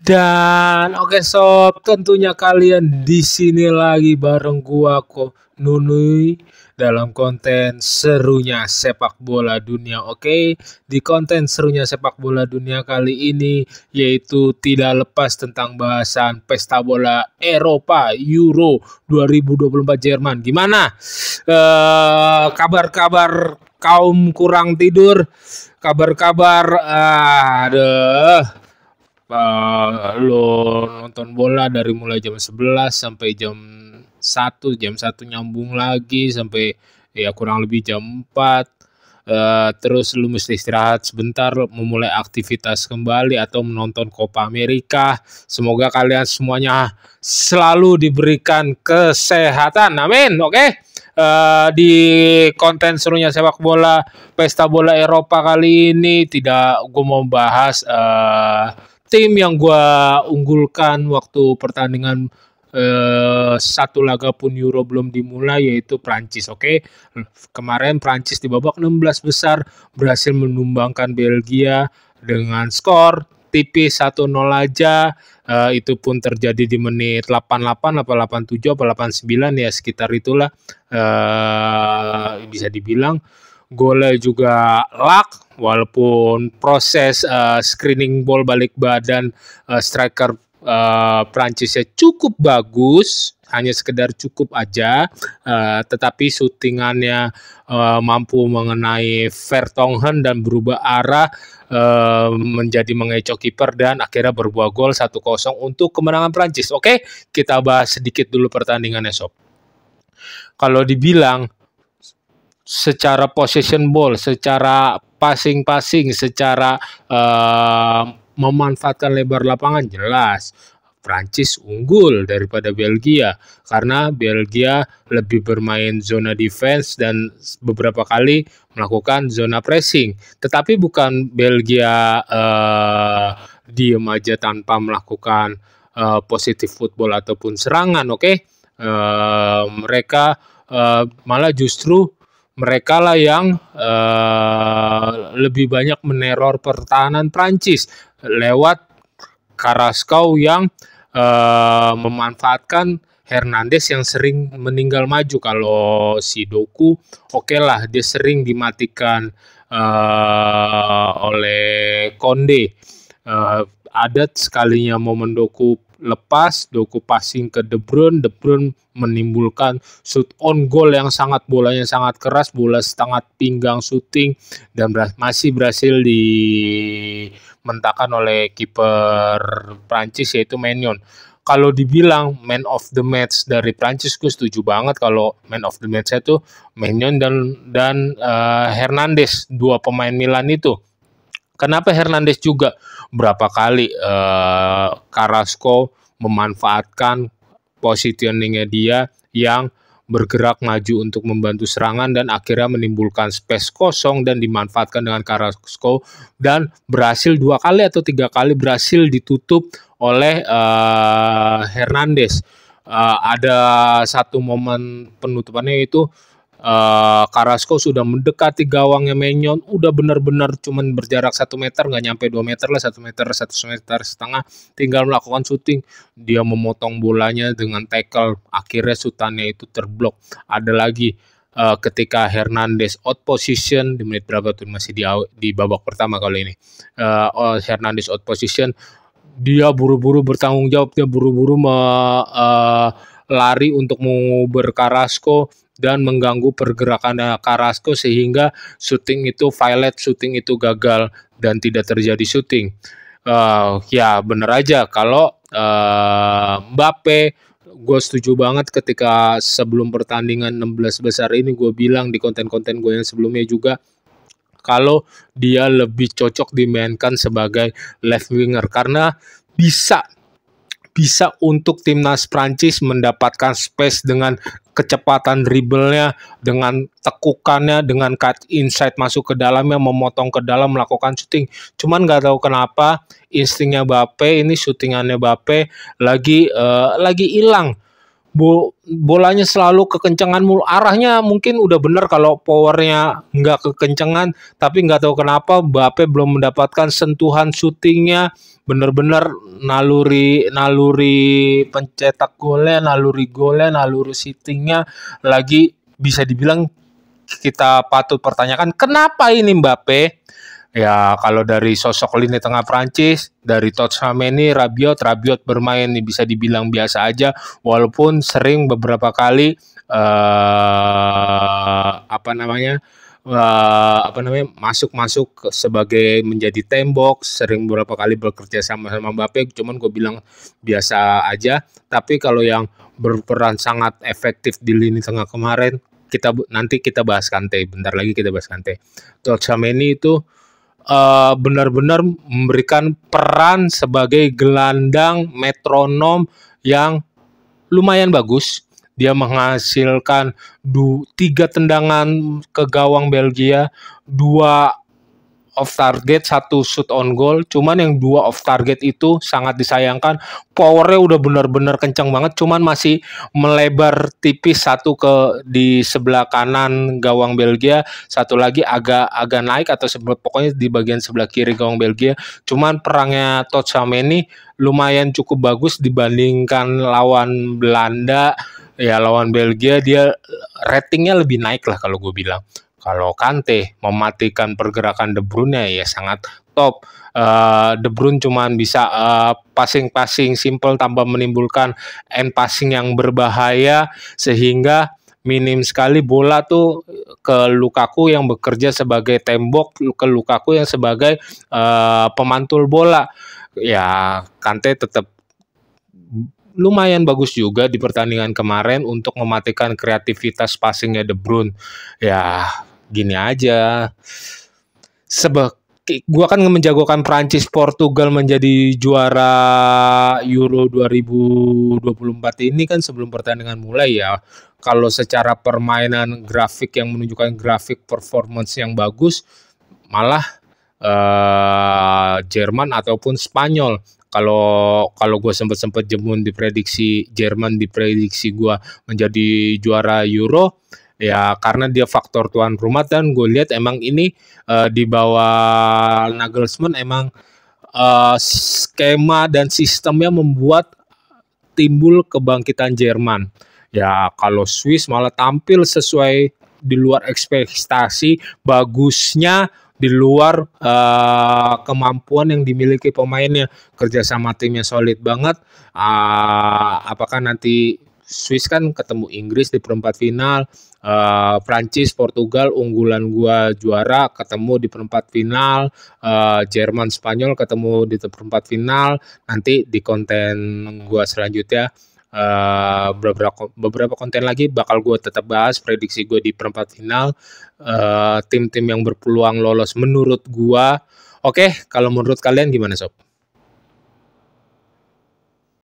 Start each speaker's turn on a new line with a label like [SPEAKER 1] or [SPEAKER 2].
[SPEAKER 1] Dan oke okay, sob, tentunya kalian di sini lagi bareng gua kok Nunui dalam konten serunya sepak bola dunia. Oke, okay? di konten serunya sepak bola dunia kali ini yaitu tidak lepas tentang bahasan pesta bola Eropa Euro 2024 Jerman. Gimana? Eh, kabar-kabar uh, kaum kurang tidur, kabar-kabar uh, aduh uh, eh, lo nonton bola dari mulai jam 11 sampai jam 1, jam 1 nyambung lagi sampai ya kurang lebih jam 4. Uh, eh, terus lu mesti istirahat sebentar memulai aktivitas kembali atau menonton Copa America. Semoga kalian semuanya selalu diberikan kesehatan. Amin. Oke. Okay? Uh, eh, di konten serunya sepak bola pesta bola Eropa kali ini tidak gue mau bahas uh, tim yang gue unggulkan waktu pertandingan eh, satu laga pun Euro belum dimulai yaitu Prancis. Oke, okay? kemarin Prancis di babak 16 besar berhasil menumbangkan Belgia dengan skor tipis 1-0 aja. Uh, itu pun terjadi di menit 88 87 89 ya sekitar itulah uh, bisa dibilang Gole juga luck walaupun proses uh, screening ball balik badan uh, striker uh, eh, Prancisnya cukup bagus hanya sekedar cukup aja uh, tetapi syutingannya uh, mampu mengenai Vertonghen dan berubah arah uh, menjadi mengecoh kiper dan akhirnya berbuah gol 1-0 untuk kemenangan Prancis. Oke, kita bahas sedikit dulu pertandingan esok. Kalau dibilang secara possession ball, secara passing-passing, secara uh, memanfaatkan lebar lapangan jelas Prancis unggul daripada Belgia karena Belgia lebih bermain zona defense dan beberapa kali melakukan zona pressing. Tetapi bukan Belgia uh, diem aja tanpa melakukan uh, eh, positif football ataupun serangan, oke? Okay? Uh, mereka uh, malah justru mereka lah yang uh, lebih banyak meneror pertahanan Prancis lewat Karaskau yang uh, memanfaatkan Hernandez yang sering meninggal maju kalau si Doku oke okay lah dia sering dimatikan uh, oleh Konde uh, adat sekalinya momen Doku lepas, Doku passing ke De Bruyne, De Bruyne menimbulkan shoot on goal yang sangat bolanya sangat keras, bola setengah pinggang shooting dan masih berhasil dimentakan oleh kiper Prancis yaitu Menyon Kalau dibilang man of the match dari Prancis gue setuju banget kalau man of the match itu Menyon dan dan uh, Hernandez dua pemain Milan itu Kenapa Hernandez juga berapa kali uh, Carrasco memanfaatkan positioningnya dia yang bergerak maju untuk membantu serangan dan akhirnya menimbulkan space kosong dan dimanfaatkan dengan Carrasco dan berhasil dua kali atau tiga kali berhasil ditutup oleh uh, Hernandez. Uh, ada satu momen penutupannya itu Uh, sudah mendekati gawangnya Menyon, udah benar-benar cuman berjarak satu meter, nggak nyampe 2 meter lah, satu meter, satu meter setengah, tinggal melakukan syuting. Dia memotong bolanya dengan tackle, akhirnya sutannya itu terblok. Ada lagi uh, ketika Hernandez out position di menit berapa tuh masih di di babak pertama kali ini. Uh, Hernandez out position, dia buru-buru bertanggung jawab, dia buru-buru me, uh, lari untuk mengubur Karasko, dan mengganggu pergerakan eh, Carrasco sehingga syuting itu Violet syuting itu gagal dan tidak terjadi syuting. Uh, ya bener aja kalau uh, Mbappe gue setuju banget ketika sebelum pertandingan 16 besar ini gue bilang di konten-konten gue yang sebelumnya juga kalau dia lebih cocok dimainkan sebagai left winger karena bisa bisa untuk timnas Prancis mendapatkan space dengan kecepatan dribblenya, dengan tekukannya, dengan cut inside masuk ke dalamnya, memotong ke dalam, melakukan shooting. Cuman nggak tahu kenapa instingnya Bape ini shootingannya Bape lagi uh, lagi hilang bol bolanya selalu kekencangan mulu arahnya mungkin udah bener kalau powernya nggak kekencangan tapi nggak tahu kenapa Bape belum mendapatkan sentuhan syutingnya bener-bener naluri naluri pencetak golnya naluri golnya naluri syutingnya lagi bisa dibilang kita patut pertanyakan kenapa ini Mbappe Ya kalau dari sosok lini tengah Prancis dari Tottenham ini Rabiot Rabiot bermain nih bisa dibilang biasa aja walaupun sering beberapa kali uh, apa namanya uh, apa namanya masuk-masuk sebagai menjadi tembok sering beberapa kali bekerja sama sama Mbappe cuman gue bilang biasa aja tapi kalau yang berperan sangat efektif di lini tengah kemarin kita nanti kita bahas Kante bentar lagi kita bahas Kante Tottenham ini itu benar eh, benar-benar memberikan peran sebagai gelandang metronom yang lumayan bagus. Dia menghasilkan tiga tendangan ke gawang Belgia, dua off target, satu shoot on goal. Cuman yang dua off target itu sangat disayangkan. Powernya udah benar-benar kencang banget, cuman masih melebar tipis satu ke di sebelah kanan gawang Belgia, satu lagi agak agak naik atau sebelah, pokoknya di bagian sebelah kiri gawang Belgia. Cuman perangnya Totsam ini lumayan cukup bagus dibandingkan lawan Belanda ya lawan Belgia dia ratingnya lebih naik lah kalau gue bilang kalau Kante mematikan pergerakan De Bruyne ya sangat top. Uh, De Bruyne cuma bisa passing eh, passing-passing simple tanpa menimbulkan end passing yang berbahaya sehingga minim sekali bola tuh ke Lukaku yang bekerja sebagai tembok ke Lukaku yang sebagai uh, pemantul bola. Ya Kante tetap lumayan bagus juga di pertandingan kemarin untuk mematikan kreativitas passingnya De Bruyne. Ya gini aja. Sebab gua kan menjagokan Prancis Portugal menjadi juara Euro 2024 ini kan sebelum pertandingan mulai ya. Kalau secara permainan grafik yang menunjukkan grafik performance yang bagus malah uh, Jerman ataupun Spanyol kalau kalau gue sempat sempet jemun diprediksi Jerman diprediksi gue menjadi juara Euro ya karena dia faktor tuan rumah dan gue lihat emang ini uh, di bawah Nagelsmann emang uh, skema dan sistemnya membuat timbul kebangkitan Jerman. Ya kalau Swiss malah tampil sesuai di luar ekspektasi, bagusnya di luar uh, kemampuan yang dimiliki pemainnya kerjasama timnya solid banget uh, apakah nanti Swiss kan ketemu Inggris di perempat final, uh, Prancis, Portugal unggulan gua juara ketemu di perempat final, uh, Jerman, Spanyol ketemu di perempat final. Nanti di konten gua selanjutnya Uh, beberapa beberapa konten lagi bakal gua tetap bahas prediksi gua di perempat final tim-tim uh, yang berpeluang lolos menurut gua. oke okay, kalau menurut kalian gimana sob?